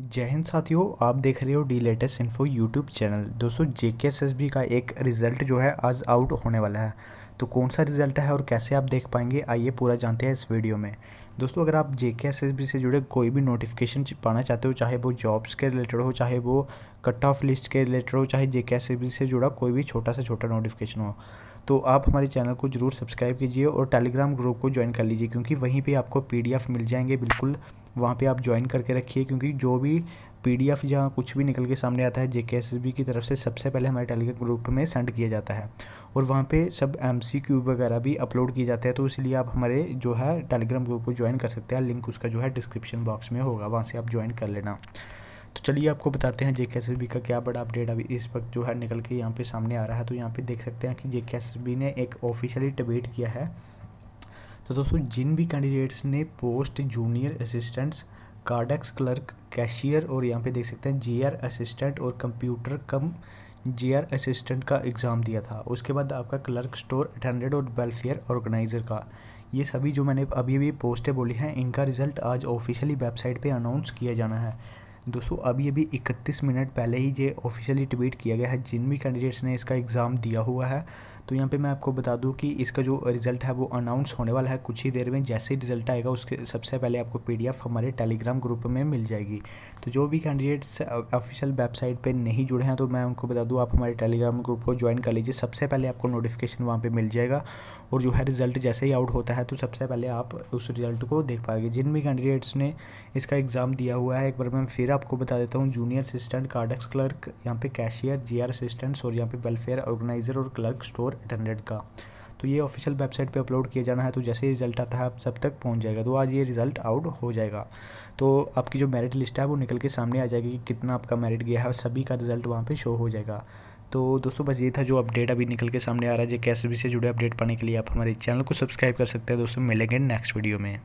जय हिंद साथियों आप देख रहे हो the latest info YouTube channel दोस्तों जे के एस एस बी का एक रिज़ल्ट जो है आज आउट होने वाला है तो कौन सा रिज़ल्ट है और कैसे आप देख पाएंगे आइए पूरा जानते हैं इस वीडियो में दोस्तों अगर आप जे के एस एस बी से जुड़े कोई भी नोटिफिकेशन पाना चाहते हो चाहे वो जॉब्स के रिलेटेड हो चाहे वो कट ऑफ लिस्ट के रिलेटेड हो चाहे जे से जुड़ा कोई भी छोटा से छोटा नोटिफिकेशन हो तो आप हमारे चैनल को जरूर सब्सक्राइब कीजिए और टेलीग्राम ग्रुप को ज्वाइन कर लीजिए क्योंकि वहीं पे आपको पीडीएफ मिल जाएंगे बिल्कुल वहाँ पे आप ज्वाइन करके रखिए क्योंकि जो भी पीडीएफ जहाँ कुछ भी निकल के सामने आता है जेकेएसएसबी की तरफ से सबसे पहले हमारे टेलीग्राम ग्रुप में सेंड किया जाता है और वहाँ पे सब एम वगैरह भी अपलोड किए जाते हैं तो इसलिए आप हमारे जो है टेलीग्राम ग्रुप को ज्वाइन कर सकते हैं लिंक उसका जो है डिस्क्रिप्शन बॉक्स में होगा वहाँ से आप ज्वाइन कर लेना चलिए आपको बताते हैं जेके का क्या बड़ा अपडेट अभी इस वक्त जो है निकल के यहाँ पे सामने आ रहा है तो यहाँ पे देख सकते हैं कि जेके ने एक ऑफिशियली डिबेट किया है तो दोस्तों जिन भी कैंडिडेट्स ने post junior assistants cardex clerk cashier और यहाँ पे देख सकते हैं जे असिस्टेंट और कंप्यूटर कम जे असिस्टेंट का एग्ज़ाम दिया था उसके बाद आपका क्लर्क स्टोर अटेंडेंट और वेलफेयर ऑर्गेनाइज़र का ये सभी जो मैंने अभी अभी पोस्टें बोली हैं इनका रिज़ल्ट आज ऑफिशियली वेबसाइट पे अनाउंस किया जाना है दोस्तों अभी अभी 31 मिनट पहले ही ये ऑफिशियली ट्वीट किया गया है जिन भी कैंडिडेट्स ने इसका एग्ज़ाम दिया हुआ है तो यहाँ पे मैं आपको बता दूँ कि इसका जो रिज़ल्ट है वो अनाउंस होने वाला है कुछ ही देर में जैसे ही रिज़ल्ट आएगा उसके सबसे पहले आपको पीडीएफ हमारे टेलीग्राम ग्रुप में मिल जाएगी तो जो भी कैंडिडेट्स ऑफिशियल वेबसाइट पर नहीं जुड़े हैं तो मैं उनको बता दूँ आप हमारे टेलीग्राम ग्रुप को ज्वाइन कर लीजिए सबसे पहले आपको नोटिफिकेशन वहाँ पर मिल जाएगा और जो है रिज़ल्ट जैसे ही आउट होता है तो सबसे पहले आप उस रिज़ल्ट को देख पाएंगे जिन भी कैंडिडेट्स ने इसका एग्ज़ाम दिया हुआ है एक बार मैं फिर आपको बता देता हूँ जूनियर असिस्टेंट कार्डक्स क्लर्क यहाँ पे कैशियर जीआर असिस्टेंट्स और यहाँ पे वेलफेयर ऑर्गेनाइजर और क्लर्क स्टोर एट हंड्रेड का तो ये ऑफिशियल वेबसाइट पे अपलोड किया जाना है तो जैसे ही रिजल्ट आता है आप सब तक पहुंच जाएगा तो आज ये रिजल्ट आउट हो जाएगा तो आपकी जो मेरिट लिस्ट है वो निकल के सामने आ जाएगी कि कितना आपका मेरिट गया है सभी का रिजल्ट वहाँ पर शो हो जाएगा तो दोस्तों बस ये था जो अपडेट अभी निकल के सामने आ रहा है कैसे भी से जुड़े अपडेट पाने के लिए आप हमारे चैनल को सब्सक्राइब कर सकते हैं दोस्तों मिलेंगे नेक्स्ट वीडियो में